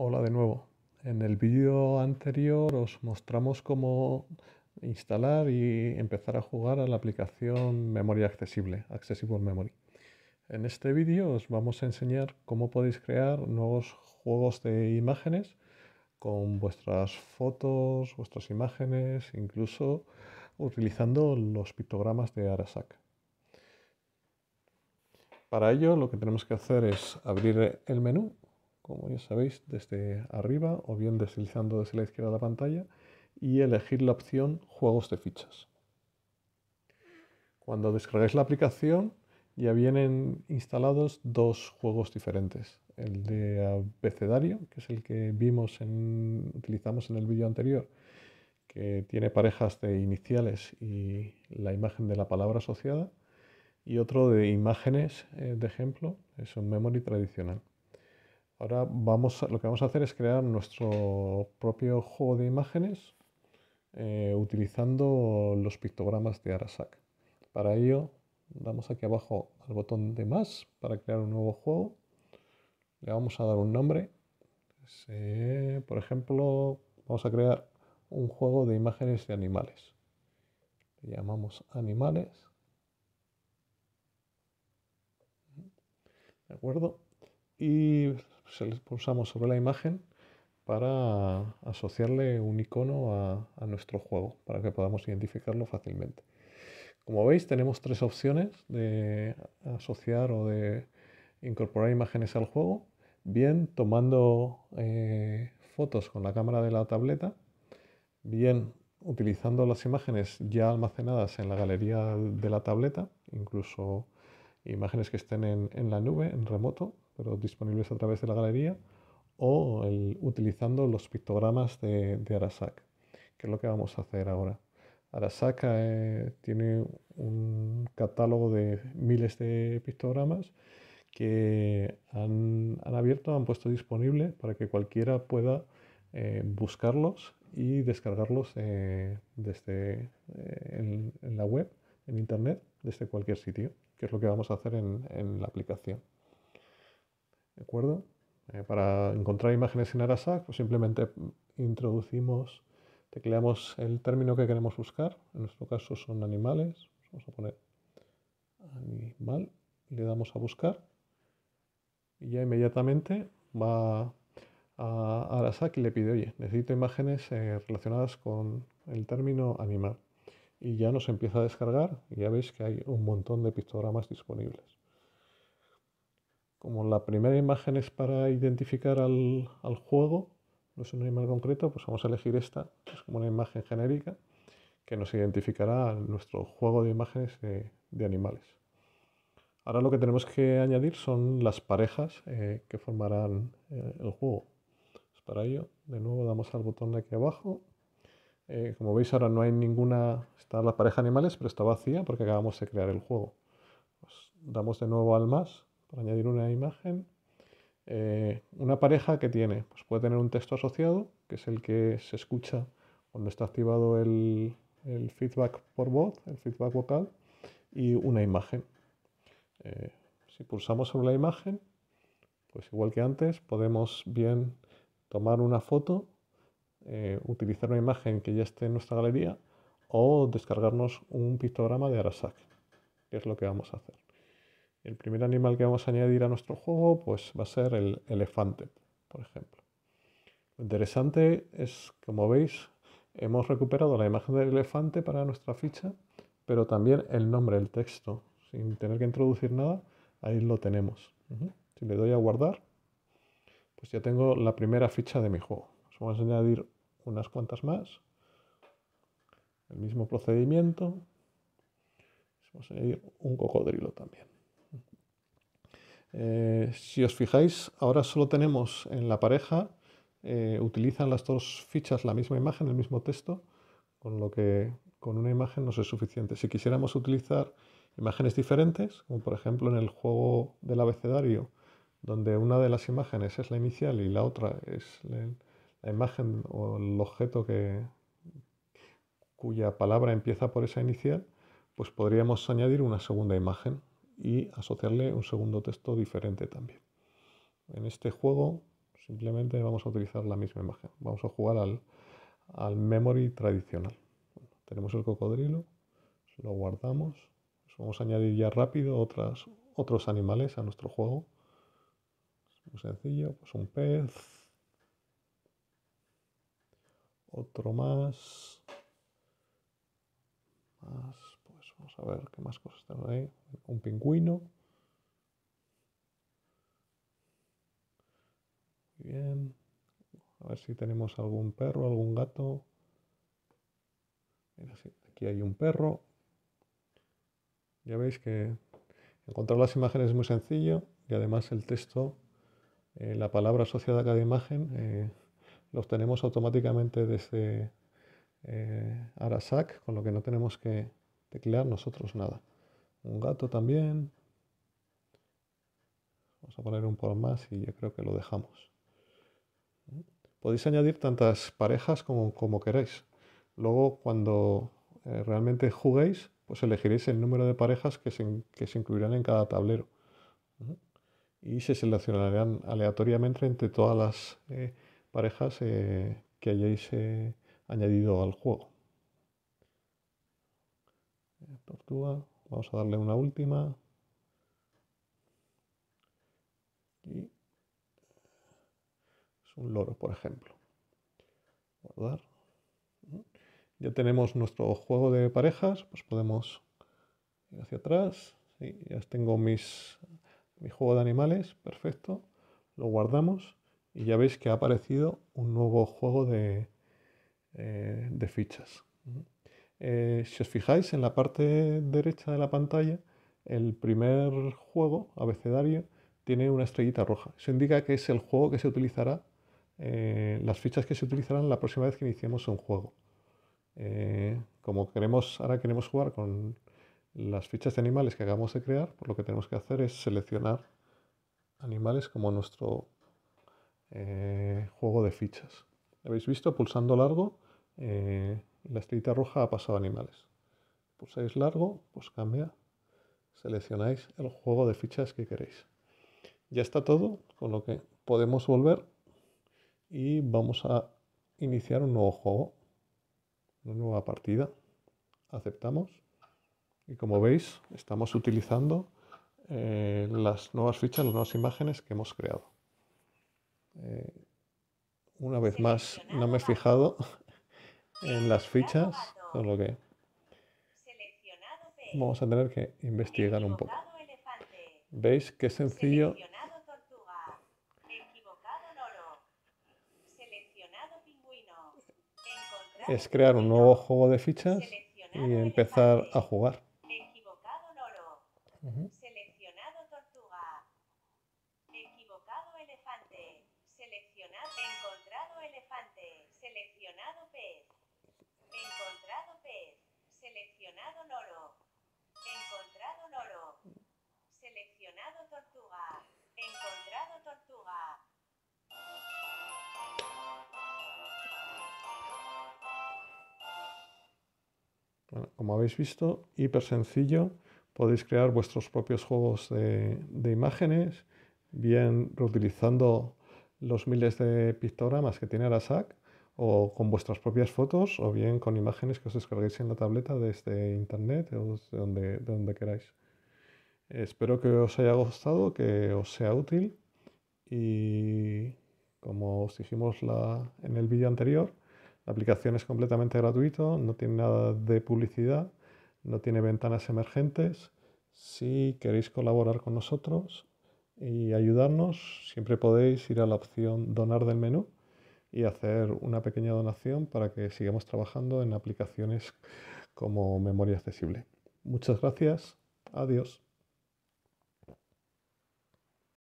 Hola de nuevo. En el vídeo anterior os mostramos cómo instalar y empezar a jugar a la aplicación Memoria Accesible, Accessible Memory. En este vídeo os vamos a enseñar cómo podéis crear nuevos juegos de imágenes con vuestras fotos, vuestras imágenes, incluso utilizando los pictogramas de Arasak. Para ello lo que tenemos que hacer es abrir el menú como ya sabéis, desde arriba o bien deslizando desde la izquierda de la pantalla y elegir la opción Juegos de fichas. Cuando descargáis la aplicación ya vienen instalados dos juegos diferentes. El de abecedario, que es el que vimos en, utilizamos en el vídeo anterior, que tiene parejas de iniciales y la imagen de la palabra asociada, y otro de imágenes eh, de ejemplo, es un memory tradicional. Ahora vamos a, lo que vamos a hacer es crear nuestro propio juego de imágenes eh, utilizando los pictogramas de Arasak. Para ello damos aquí abajo al botón de más para crear un nuevo juego. Le vamos a dar un nombre. Eh, por ejemplo, vamos a crear un juego de imágenes de animales. Le llamamos animales. ¿De acuerdo? Y se les pulsamos sobre la imagen para asociarle un icono a, nuestro juego, para que podamos identificarlo fácilmente. Como veis, tenemos tres opciones de asociar o de incorporar imágenes al juego, bien tomando eh, fotos con la cámara de la tableta, bien utilizando las imágenes ya almacenadas en la galería de la tableta, incluso imágenes que estén en la nube, en remoto, pero disponibles a través de la galería, o utilizando los pictogramas de, Arasak, que es lo que vamos a hacer ahora. Arasak eh, tiene un catálogo de miles de pictogramas que han, abierto, han puesto disponible para que cualquiera pueda eh, buscarlos y descargarlos eh, desde en, la web, en internet, desde cualquier sitio, que es lo que vamos a hacer en la aplicación. ¿de acuerdo? Eh, para encontrar imágenes en Arasac, pues simplemente introducimos, tecleamos el término que queremos buscar, en nuestro caso son animales, vamos a poner animal, le damos a buscar y ya inmediatamente va a Arasak y le pide, oye, necesito imágenes eh, relacionadas con el término animal. Y ya nos empieza a descargar y ya veis que hay un montón de pictogramas disponibles como la primera imagen es para identificar al, juego, no es un animal concreto, pues vamos a elegir esta, es como una imagen genérica que nos identificará nuestro juego de imágenes de, animales. Ahora lo que tenemos que añadir son las parejas eh, que formarán eh, el juego. Pues para ello, de nuevo damos al botón de aquí abajo. Eh, como veis ahora no hay ninguna, está la pareja animales, pero está vacía porque acabamos de crear el juego. Pues damos de nuevo al más para añadir una imagen, eh, una pareja que tiene, pues puede tener un texto asociado, que es el que se escucha cuando está activado el, feedback por voz, el feedback vocal, y una imagen. Eh, si pulsamos sobre la imagen, pues igual que antes, podemos bien tomar una foto, eh, utilizar una imagen que ya esté en nuestra galería o descargarnos un pictograma de Arasak, que es lo que vamos a hacer. El primer animal que vamos a añadir a nuestro juego pues, va a ser el elefante, por ejemplo. Lo interesante es, como veis, hemos recuperado la imagen del elefante para nuestra ficha, pero también el nombre, el texto. Sin tener que introducir nada, ahí lo tenemos. Si le doy a guardar, pues ya tengo la primera ficha de mi juego. vamos a añadir unas cuantas más. El mismo procedimiento. Vamos a añadir un cocodrilo también. Eh, si os fijáis, ahora solo tenemos en la pareja, eh, utilizan las dos fichas la misma imagen, el mismo texto, con lo que con una imagen no es suficiente. Si quisiéramos utilizar imágenes diferentes, como por ejemplo en el juego del abecedario, donde una de las imágenes es la inicial y la otra es la, imagen o el objeto que, cuya palabra empieza por esa inicial, pues podríamos añadir una segunda imagen y asociarle un segundo texto diferente también. En este juego simplemente vamos a utilizar la misma imagen. Vamos a jugar al, memory tradicional. tenemos el cocodrilo, lo guardamos. Vamos a añadir ya rápido otros animales a nuestro juego. Es muy sencillo, pues un pez. Otro más. Más. Vamos a ver qué más cosas tenemos ahí. Un pingüino. Muy bien. A ver si tenemos algún perro, algún gato. aquí hay un perro. Ya veis que encontrar las imágenes es muy sencillo y además el texto, eh, la palabra asociada a cada imagen, eh, lo obtenemos automáticamente desde eh, Arasac, con lo que no tenemos que teclear nosotros nada. Un gato también. Vamos a poner un por más y yo creo que lo dejamos. Podéis añadir tantas parejas como, como queráis. Luego, cuando eh, realmente juguéis, pues elegiréis el número de parejas que se, incluirán en cada tablero. Y se seleccionarán aleatoriamente entre todas las eh, parejas eh, que hayáis añadido al juego tortuga. Vamos a darle una última. es un loro, por ejemplo. Guardar. Ya tenemos nuestro juego de parejas, pues podemos ir hacia atrás. ya tengo mis, mi juego de animales, perfecto. Lo guardamos y ya veis que ha aparecido un nuevo juego de eh, fichas. Eh, si os fijáis en la parte derecha de la pantalla, el primer juego, abecedario, tiene una estrellita roja. Eso indica que es el juego que se utilizará, eh, las fichas que se utilizarán la próxima vez que iniciemos un juego. Eh, como queremos, ahora queremos jugar con las fichas de animales que acabamos de crear, pues lo que tenemos que hacer es seleccionar animales como nuestro juego de fichas. ¿Habéis visto? Pulsando largo la estrellita roja ha pasado a animales. Pulsáis largo, pues cambia. Seleccionáis el juego de fichas que queréis. Ya está todo, con lo que podemos volver y vamos a iniciar un nuevo juego, una nueva partida. Aceptamos y como veis estamos utilizando eh, las nuevas fichas, las nuevas imágenes que hemos creado. Eh, una vez más, no me he fijado en las fichas, con lo que vamos a tener que investigar un poco. ¿Veis qué sencillo? Es crear un nuevo juego de fichas y empezar a jugar. Uh -huh. Seleccionado tortuga. Equivocado elefante. Seleccionado. Encontrado elefante. Seleccionado pez. Seleccionado loro. Encontrado loro. Seleccionado tortuga. Encontrado tortuga. como habéis visto, hiper sencillo. Podéis crear vuestros propios juegos de, de imágenes, bien reutilizando los miles de pictogramas que tiene Arasac o con vuestras propias fotos o bien con imágenes que os descarguéis en la tableta desde este internet o de donde, donde queráis. Espero que os haya gustado, que os sea útil y como os dijimos la, en el vídeo anterior, la aplicación es completamente gratuito, no tiene nada de publicidad, no tiene ventanas emergentes. Si queréis colaborar con nosotros y ayudarnos, siempre podéis ir a la opción donar del menú y hacer una pequeña donación para que sigamos trabajando en aplicaciones como memoria accesible. Muchas gracias. Adiós.